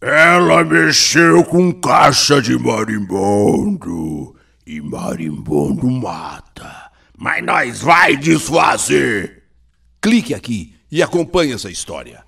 Ela mexeu com caixa de marimbondo e marimbondo mata. Mas nós vai desfazer. Clique aqui e acompanhe essa história.